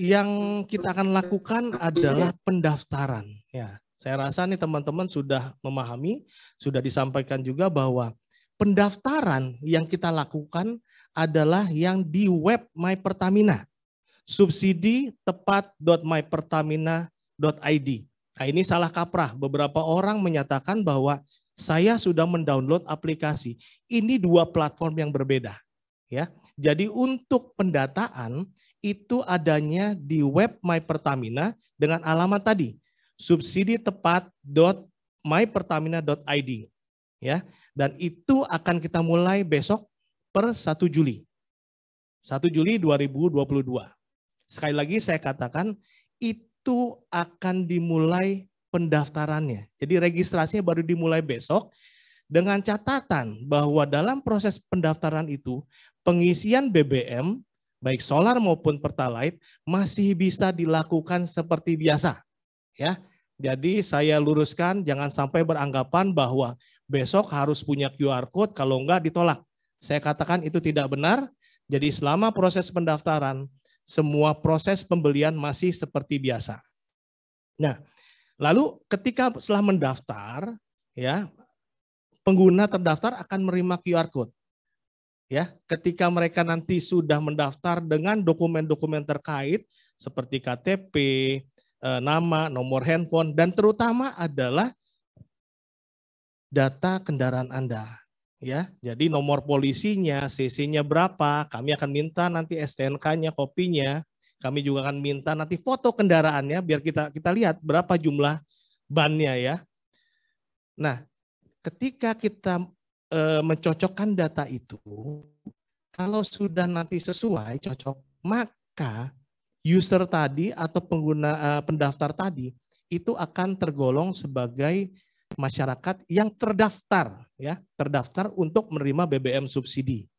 yang kita akan lakukan adalah pendaftaran ya. Saya rasa nih teman-teman sudah memahami, sudah disampaikan juga bahwa pendaftaran yang kita lakukan adalah yang di web My Pertamina. Subsidi tepat.mypertamina.id. Nah, ini salah kaprah. Beberapa orang menyatakan bahwa saya sudah mendownload aplikasi. Ini dua platform yang berbeda, ya. Jadi untuk pendataan itu adanya di web My Pertamina dengan alamat tadi subsidi tepat tepat.mypertamina.id ya. Dan itu akan kita mulai besok per 1 Juli. 1 Juli 2022. Sekali lagi saya katakan itu itu akan dimulai pendaftarannya. Jadi registrasinya baru dimulai besok dengan catatan bahwa dalam proses pendaftaran itu pengisian BBM baik solar maupun pertalite masih bisa dilakukan seperti biasa. Ya. Jadi saya luruskan jangan sampai beranggapan bahwa besok harus punya QR code kalau enggak ditolak. Saya katakan itu tidak benar. Jadi selama proses pendaftaran semua proses pembelian masih seperti biasa. Nah, lalu ketika setelah mendaftar, ya pengguna terdaftar akan menerima QR code. Ya, ketika mereka nanti sudah mendaftar dengan dokumen-dokumen terkait seperti KTP, eh, nama, nomor handphone, dan terutama adalah data kendaraan Anda ya. Jadi nomor polisinya, CC-nya berapa, kami akan minta nanti STNK-nya, kopinya. Kami juga akan minta nanti foto kendaraannya biar kita kita lihat berapa jumlah bannya ya. Nah, ketika kita e, mencocokkan data itu, kalau sudah nanti sesuai cocok, maka user tadi atau pengguna e, pendaftar tadi itu akan tergolong sebagai masyarakat yang terdaftar ya, terdaftar untuk menerima BBM subsidi.